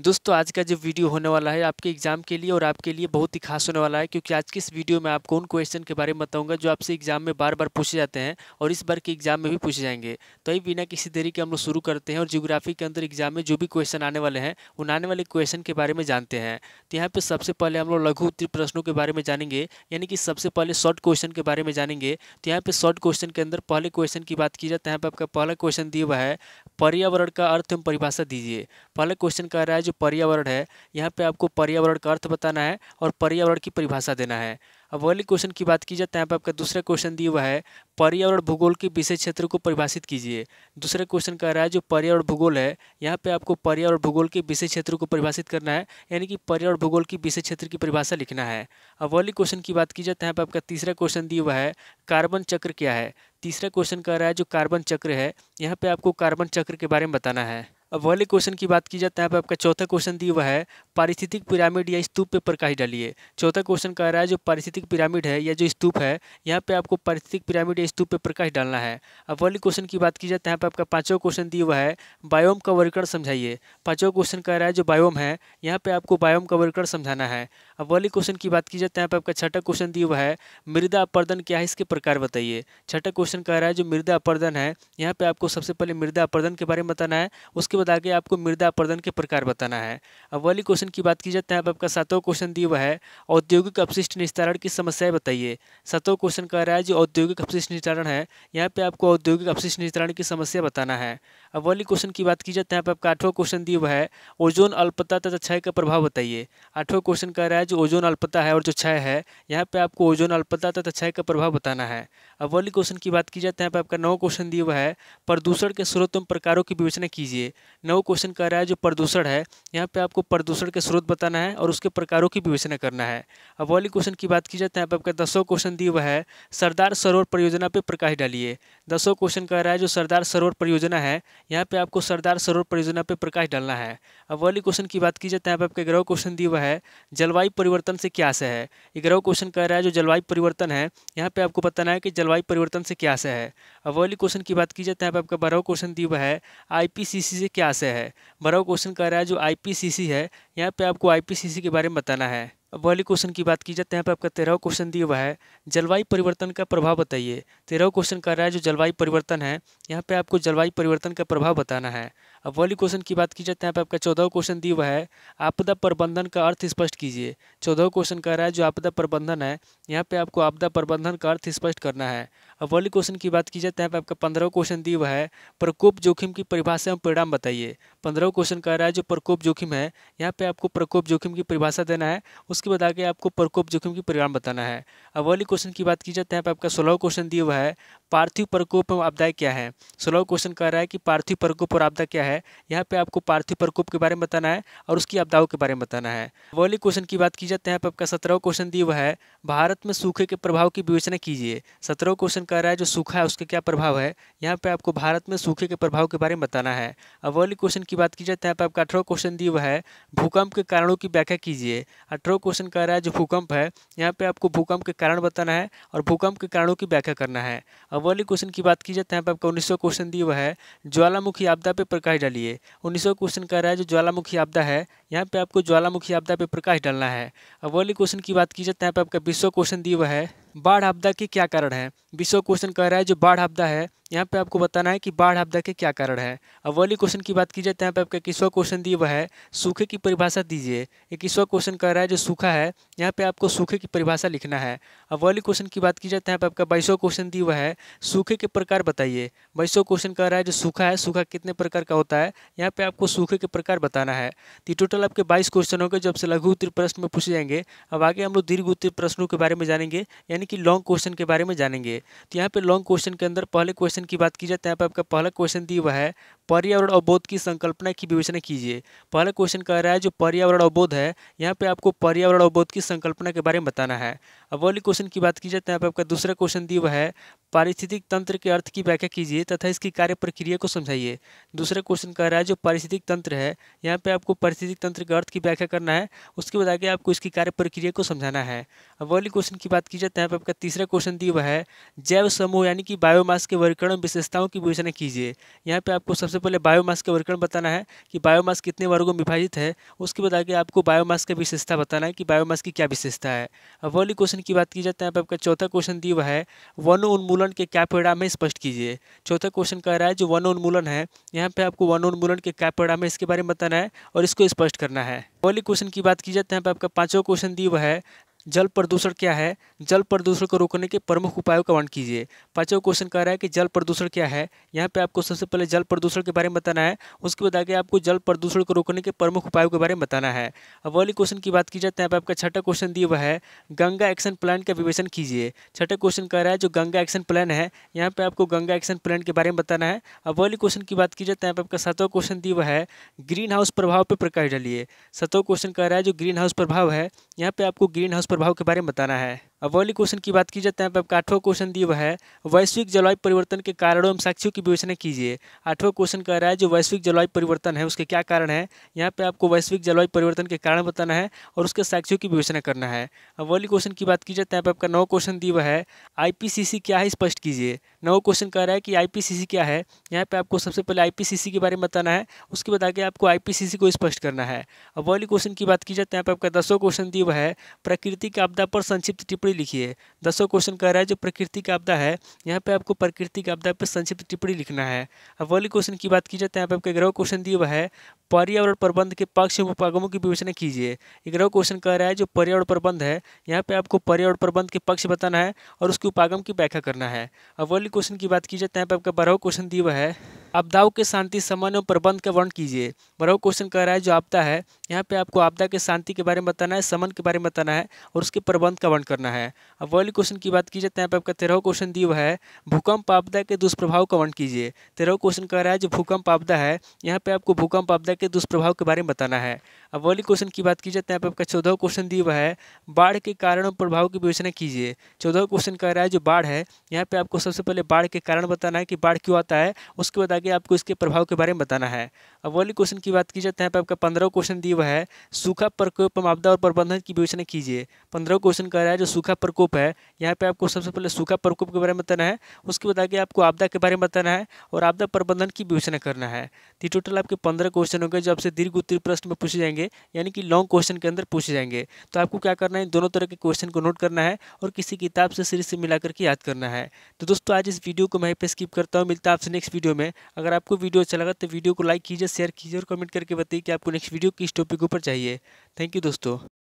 दोस्तों आज का जो वीडियो होने वाला है आपके एग्ज़ाम के लिए और आपके लिए बहुत ही खास होने वाला है क्योंकि आज के इस वीडियो में आपको उन क्वेश्चन के बारे में बताऊंगा जो आपसे एग्ज़ाम में बार बार पूछे जाते हैं और इस बार के एग्ज़ाम में भी पूछे जाएंगे तो ये बिना किसी देरी के हम लोग शुरू करते हैं और जियोग्राफी के अंदर एग्ज़ाम में जो भी क्वेश्चन आने वाले हैं उन आने वाले क्वेश्चन के बारे में जानते हैं तो यहाँ पर सबसे पहले हम लोग लघु उत्तरी प्रश्नों के बारे में जानेंगे यानी कि सबसे पहले शॉर्ट क्वेश्चन के बारे में जानेंगे तो यहाँ पर शॉर्ट क्वेश्चन के अंदर पहले क्वेश्चन की बात की जाए तो यहाँ पर आपका पहला क्वेश्चन दिया हुआ है पर्यावरण का अर्थ एवं परिभाषा दीजिए पहला क्वेश्चन कह रहा है है जो पर्यावरण है यहाँ पे आपको पर्यावरण का अर्थ बताना है और पर्यावरण की परिभाषा देना है अब वाले क्वेश्चन की बात की जाए तो यहाँ पर आपका दूसरा क्वेश्चन दिया हुआ है पर्यावरण भूगोल के विषय क्षेत्र को परिभाषित कीजिए दूसरा क्वेश्चन कह रहा है जो पर्यावरण भूगोल है यहाँ पे आपको पर्यावरण भूगोल के विषय क्षेत्र को परिभाषित करना है यानी कि पर्यावरण भूगोल की विषय क्षेत्र की परिभाषा लिखना है अब वाली क्वेश्चन की बात की जाए तो यहाँ पर आपका तीसरा क्वेश्चन दिया हुआ है कार्बन चक्र क्या है तीसरा क्वेश्चन कह रहा है जो कार्बन चक्र है यहाँ पर आपको कार्बन चक्र के बारे में बताना है अब वाले क्वेश्चन की बात की जाए यहाँ पर आपका चौथा क्वेश्चन दिया हुआ है पारिस्थितिक पिरामिड या स्तूप पे प्रकाश डालिए चौथा क्वेश्चन कह रहा है जो पारिस्थितिक पिरामिड है या जो स्तूप है यहाँ पे आपको पारिस्थितिक पिरामिड या स्तूप पे प्रकाश डालना है अब वाले क्वेश्चन की बात की जाए यहाँ पर आपका पाँचवा क्वेश्चन दिया हुआ है बायोम का वर्गीकरण समझाइए पाँचवा क्वेश्चन कह रहा है जो बायोम है यहाँ पर आपको बायोम का वर्गीकरण समझाना है अब वाले क्वेश्चन की बात की जाए यहाँ पर आपका छठा क्वेश्चन दिया हुआ है मृदा अपर्दन क्या है इसके प्रकार बताइए छठा क्वेश्चन कह रहा है जो मृदा अपर्दन है यहाँ पर आपको सबसे पहले मृदा अपर्दन के बारे में बताना है उसके बाद आगे आपको मृदा अपर्दन के प्रकार बताना है अब वाली क्वेश्चन की बात की जाए तो है अब आपका सातवा क्वेश्चन दिया हुआ है औद्योगिक अपशिष्ट निस्तारण की समस्याएं बताइए सातवा क्वेश्चन कह रहा है जो औद्योगिक अपशिष्ट निस्तारण है यहाँ पे आपको औद्योगिक अपशिष्ट निस्तारण की समस्या बताना है अब वाली क्वेश्चन की बात की जाए तो यहाँ पर आपका आठवां क्वेश्चन दिया हुआ है ओजोन अल्पता तथा क्षय का प्रभाव बताइए आठवां क्वेश्चन कह रहा है जो ओजोन अल्पता है और जो क्षय है यहाँ पे आपको ओजोन अल्पता तथा क्षय का प्रभाव बताना है अब वाली क्वेश्चन की बात की जाए तो यहाँ पर आपका नौ क्वेश्चन दिया हुआ है प्रदूषण के स्रोत एवं प्रकारों की विवेचना कीजिए नौ क्वेश्चन कह रहा है जो प्रदूषण है यहाँ पर आपको प्रदूषण के स्रोत बताना है और उसके प्रकारों की विवेचना करना है अब वाली क्वेश्चन की बात की जाए तो यहाँ पर आपका दसों क्वेश्चन दिया हुआ है सरदार सरोवर परियोजना पर प्रकाश डालिए दसों क्वेश्चन कह रहा है जो सरदार सरोवर परियोजना है यहाँ पे आपको सरदार सरोवर परियोजना पे प्रकाश डालना है अब वाली क्वेश्चन की बात की जाए तो यहाँ पे आपका ग्रह क्वेश्चन दिया हुआ है जलवायु परिवर्तन से क्या से है ये ग्रह क्वेश्चन कह रहा है जो जलवायु परिवर्तन है यहाँ पे आपको बताना है कि जलवायु परिवर्तन से क्या से है अब वाली क्वेश्चन की बात की जाए तो यहाँ पे आपका बारह क्वेश्चन दिया हुआ है आई से क्या से है बारह क्वेश्चन कह रहा है जो आई है यहाँ पर आपको आई के बारे में बताना है अब वाली क्वेश्चन की बात की जाए तो यहाँ पर आपका तेरह क्वेश्चन दिया हुआ है जलवायु परिवर्तन का प्रभाव बताइए तेरह क्वेश्चन कर रहा है जो जलवायु परिवर्तन है यहाँ पे आपको जलवायु परिवर्तन का प्रभाव बताना है अब वाली क्वेश्चन की बात की जाए तो यहाँ पर आपका चौदह क्वेश्चन दिया हुआ है आपदा प्रबंधन का अर्थ स्पष्ट कीजिए चौदह क्वेश्चन कह रहा है जो आपदा प्रबंधन है यहाँ पे आपको आपदा प्रबंधन का अर्थ स्पष्ट करना है अब वाली क्वेश्चन की बात की जाए तो यहाँ पर आपका पंद्रह क्वेश्चन दिया हुआ है प्रकोप जोखिम की परिभाषा एवं परिणाम बताइए पंद्रह क्वेश्चन कह रहा है जो प्रकोप जोखिम है यहाँ पे आपको प्रकोप जोखिम की परिभाषा देना है उसके बाद आगे आपको प्रकोप जोखिम की परिणाम बताना है अब वाली क्वेश्चन की बात की जाए तो यहाँ पर आपका सोलह क्वेश्चन दिया हुआ है पार्थिव प्रकोप एवं आपदाएँ क्या है सोलह क्वेश्चन कह रहा है कि पार्थिव प्रकोप और आपदा क्या है है यहाँ पे आपको पार्थिव प्रकोप के बारे में बताना है और उसकी आपदाओं के बारे में बताना है वाली क्वेश्चन की बात की जाते हैं आपका सत्रह क्वेश्चन दिए हुआ है भारत में सूखे के प्रभाव की विवेचना कीजिए सत्रह क्वेश्चन कह रहा है जो सूखा है उसका क्या प्रभाव है यहाँ पे आपको भारत में सूखे के प्रभाव के बारे में बताना है अब वाली क्वेश्चन की बात की जाते हैं आपका अठारह क्वेश्चन दिए हुआ है भूकंप के कारणों की व्याख्या कीजिए अठारह क्वेश्चन कह रहा है जो भूकंप है यहाँ पे आपको भूकंप के कारण बताना है और भूकंप के कारणों की व्याख्या करना है अब वाली क्वेश्चन की बात की जाते हैं आपका उन्नीसवा क्वेश्चन दिया हुआ है ज्वालामुखी आपदा पर प्रकाश डालिए उन्नीसवा क्वेश्चन कह रहा है जो ज्वालामुखी आपदा है यहाँ पे आपको ज्वालामुखी आपदा पे प्रकाश डालना है अब वाली क्वेश्चन की बात की जाए तो यहाँ पे आपका बीसवा क्वेश्चन दिया हुआ है बाढ़ आपदा के क्या कारण है बीसवा क्वेश्चन कह रहा है जो बाढ़ आपदा है यहाँ पे आपको बताना है कि बाढ़ आपदा के क्या कारण है अब वाली क्वेश्चन की बात की जाए तो यहाँ पे आपका किसवा क्वेश्चन दिए वह है सूखे की परिभाषा दीजिए इक्कीसवा क्वेश्चन कह रहा है जो सूखा है यहाँ पे आपको सूखे की परिभाषा लिखना है अब वाली क्वेश्चन की बात की जाए तो यहाँ पे आपका बाईसवा क्वेश्चन दिए वह है सूखे के प्रकार बताइए बाईसवा क्वेश्चन कह रहा है जो सूखा है सूखा कितने प्रकार का होता है यहाँ पे आपको सूखे के प्रकार बताना है तो टोटल आपके बाईस क्वेश्चन होंगे जो आपसे लघु उत्तर प्रश्न में पूछे जाएंगे अब आगे हम लोग दीर्घ उत्तर प्रश्नों के बारे में जानेंगे यानी यानी कि लॉन्ग क्वेश्चन के बारे में जानेंगे तो यहाँ पे लॉन्ग क्वेश्चन के अंदर पहले क्वेश्चन की बात की जाए तो यहाँ पर आपका पहला क्वेश्चन दिया हुआ है पर्यावरण अवबोध की संकल्पना की विवेचना कीजिए पहला क्वेश्चन कह रहा है जो पर्यावरण अवबोध है यहाँ पे आपको पर्यावरण अवबोध की संकल्पना के बारे में बताना है अब वाली क्वेश्चन की बात की जाए तो यहाँ पर आपका दूसरा क्वेश्चन दिया हुआ है पारिस्थितिक तंत्र के अर्थ की व्याख्या कीजिए तथा इसकी कार्य प्रक्रिया को समझाइए दूसरा क्वेश्चन कह रहा है जो पारिस्थितिक तंत्र है यहाँ पे आपको पारिस्थितिक तंत्र के अर्थ की व्याख्या करना है उसके बाद आगे आपको इसकी कार्य प्रक्रिया को समझाना है अब वाली क्वेश्चन की बात की जाए तो पे आपका तीसरा क्वेश्चन दिया हुआ है जैव समूह यानी कि बायोमास के वर्गीकरण विशेषताओं की विवेचना कीजिए यहाँ पे आपको सबसे पहले बायोमास के वर्गीकरण बताना है कि बायोमास कितने वर्गों में विभाजित है उसके बाद आगे आपको बायोमास का विशेषता बताना है कि बायोमास की क्या विशेषता है अब वर्ली क्वेश्चन की बात की जाए तो यहाँ पर आपका चौथा क्वेश्चन दिया हुआ है वन उन्मूलन के क्या परिणाम है स्पष्ट कीजिए चौथा क्वेश्चन कह रहा है जो वन उन्मूलन है यहाँ पर आपको वन उन्मूलन के क्या परिणाम है इसके बारे में बताना है और इसको स्पष्ट करना है वाली क्वेश्चन की बात की जाए तो यहाँ पे आपका पाँचों क्वेश्चन दिया हुआ है जल प्रदूषण क्या है जल प्रदूषण को रोकने के प्रमुख उपायों का वर्ण कीजिए पाँचवा क्वेश्चन कह रहा है कि जल प्रदूषण क्या है यहाँ पे आपको सबसे पहले जल प्रदूषण के बारे में बताना है उसके बाद आगे आपको जल प्रदूषण को रोकने के प्रमुख उपायों के बारे में बताना है अब वाली क्वेश्चन की बात की जाए तो यहाँ पर आपका छठा क्वेश्चन दिया हुआ है गंगा एक्शन प्लान का विवेचन कीजिए छठा क्वेश्चन कह रहा है जो गंगा एक्शन प्लान है यहाँ पर आपको गंगा एक्शन प्लान के बारे में बताना है अब वाली क्वेश्चन की बात की जाए तो यहाँ पर आपका सातवा क्वेश्चन दिया हुआ है ग्रीन हाउस प्रभाव पर प्रकाश डालिए सातवा क्वेश्चन कह रहा है जो ग्रीन हाउस प्रभाव है यहाँ पर आपको ग्रीन हाउस दुष्प्रभाव के बारे में बताना है अब अगले क्वेश्चन की बात की जाए यहाँ आपका आठवां क्वेश्चन दिया हुआ है वैश्विक जलवायु परिवर्तन के कारणों एवं साक्षियों की विवेचना कीजिए आठवां क्वेश्चन कह रहा है जो वैश्विक जलवायु परिवर्तन है उसके क्या कारण है यहाँ पे आपको वैश्विक जलवायु परिवर्तन के कारण बताना है और उसके साक्षियों की विवेचना करना है अब अगले क्वेश्चन की बात की जाए यहाँ आपका नौ क्वेश्चन दिया हुआ है आई क्या है स्पष्ट कीजिए नौ क्वेश्चन कह रहा है कि आई क्या है यहाँ पे आपको सबसे पहले आई के बारे में बताना है उसके बाद आगे आपको आई को स्पष्ट करना है अब अगले क्वेश्चन की बात की जाए यहाँ आपका दसों क्वेश्चन दिया हुआ है प्रकृति के आपदा पर संक्षिप्त टिप्पणी टिप्पणी लिखिए दसों क्वेश्चन कह रहा है जो प्राकृतिक आपदा है यहाँ पे आपको प्राकृतिक आपदा पर संक्षिप्त टिप्पणी लिखना है अब वाले क्वेश्चन की बात की जाए तो यहाँ पे आपके ग्रह क्वेश्चन दिया हुआ है पर्यावरण प्रबंध के पक्ष एवं उपागमों की विवेचना कीजिए ग्रह क्वेश्चन कह रहा है जो पर्यावरण प्रबंध है यहाँ पे आपको पर्यावरण प्रबंध के पक्ष बताना है और उसके उपागम की व्याख्या करना है अब वाली क्वेश्चन की बात की जाए तो यहाँ पे आपका बारह क्वेश्चन दिया हुआ है आपदाओं के शांति समन्वय प्रबंध का वर्ण कीजिए बड़ा क्वेश्चन कह रहा है जो आपदा है यहाँ पे आपको आपदा के शांति के बारे में बताना है समन के बारे में बताना है और उसके प्रबंध का वर्ण करना है अब वाली क्वेश्चन की बात की जाए तो यहाँ पे आपका तेरह क्वेश्चन दिया हुआ है भूकंप आपदा के दुष्प्रभाव का वर्ण कीजिए तेरह क्वेश्चन कह रहा है जो भूकंप आपदा है यहाँ पर आपको भूकंप आपदा के दुष्प्रभाव के बारे में बताना है अब वाली क्वेश्चन की बात की जाए तो यहाँ आपका चौदह क्वेश्चन दिया हुआ है बाढ़ के कारण और प्रभाव की विवेचना कीजिए चौदह क्वेश्चन कह रहा है जो बाढ़ है यहाँ पे आपको सबसे पहले बाढ़ के कारण बताना है कि बाढ़ क्यों आता है उसके बाद आगे आपको इसके प्रभाव के बारे में बताना है अब वाली क्वेश्चन की बात की जाए तो यहाँ पर आपका पंद्रह क्वेश्चन दिया हुआ है सूखा प्रकोप आपदा और प्रबंधन की विवेचना कीजिए पंद्रह क्वेश्चन कह रहा है जो सूखा प्रकोप है यहाँ पर आपको सबसे पहले सूखा प्रकोप के बारे में बताना है उसके बाद आगे आपको आपदा के बारे में बताना है और आपदा प्रबंधन की विवेचना करना है तो टोटल आपके पंद्रह क्वेश्चन होंगे जो आपसे दीर्घ उत्तरी प्रश्न में पूछे जाएंगे जाएंगे यानी कि लॉन्ग क्वेश्चन के अंदर पूछे जाएंगे तो आपको क्या करना है दोनों तरह के क्वेश्चन को नोट करना है और किसी किताब से सीरीज से मिला करके याद करना है तो दोस्तों आज इस वीडियो को मैं पे स्किप करता हूँ मिलता है आपसे नेक्स्ट वीडियो में अगर आपको वीडियो अच्छा लगा तो वीडियो को लाइक कीजिए शेयर कीजिए और कमेंट करके बताइए कि आपको नेक्स्ट वीडियो किस टॉपिक ऊपर चाहिए थैंक यू दोस्तों